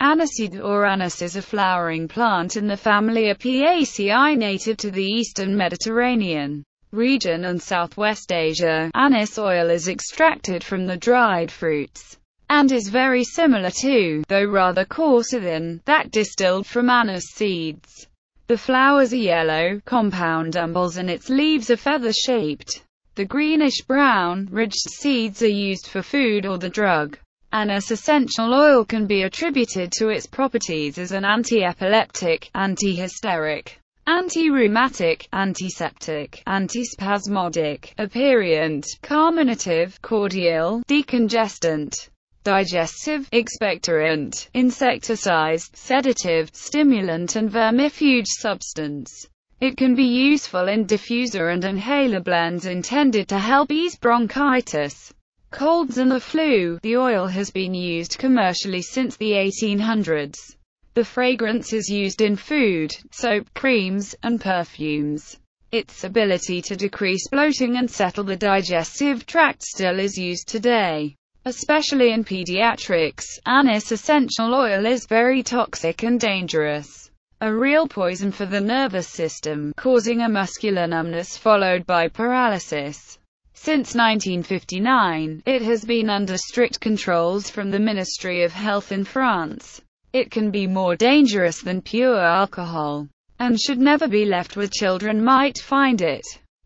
Aniseed or anise is a flowering plant in the family Apiaceae native to the eastern Mediterranean region and southwest Asia. Anise oil is extracted from the dried fruits and is very similar to, though rather coarser than, that distilled from anise seeds. The flowers are yellow, compound umbels and its leaves are feather-shaped. The greenish-brown, ridged seeds are used for food or the drug. Anise essential oil can be attributed to its properties as an anti-epileptic, anti-hysteric, anti-rheumatic, antiseptic, antispasmodic, aperient, carminative, cordial, decongestant, digestive, expectorant, insecticide, sedative, stimulant and vermifuge substance. It can be useful in diffuser and inhaler blends intended to help ease bronchitis colds and the flu. The oil has been used commercially since the 1800s. The fragrance is used in food, soap, creams, and perfumes. Its ability to decrease bloating and settle the digestive tract still is used today. Especially in pediatrics, anise essential oil is very toxic and dangerous. A real poison for the nervous system, causing a muscular numbness followed by paralysis. Since 1959, it has been under strict controls from the Ministry of Health in France. It can be more dangerous than pure alcohol, and should never be left where children might find it.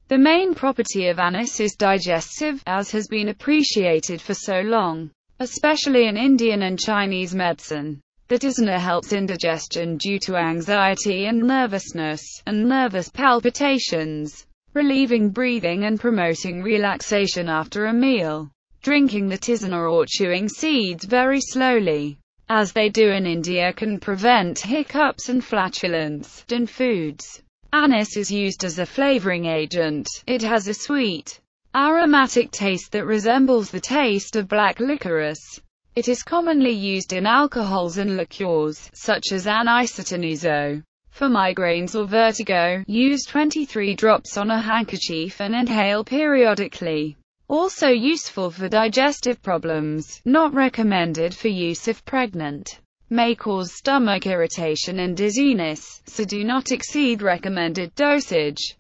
The main property of anise is digestive, as has been appreciated for so long, especially in Indian and Chinese medicine that isna helps indigestion due to anxiety and nervousness, and nervous palpitations relieving breathing and promoting relaxation after a meal. Drinking the tisana or chewing seeds very slowly, as they do in India can prevent hiccups and flatulence, in foods. Anise is used as a flavoring agent. It has a sweet, aromatic taste that resembles the taste of black licorice. It is commonly used in alcohols and liqueurs, such as anisotenuso. For migraines or vertigo, use 23 drops on a handkerchief and inhale periodically. Also useful for digestive problems, not recommended for use if pregnant. May cause stomach irritation and dizziness, so do not exceed recommended dosage.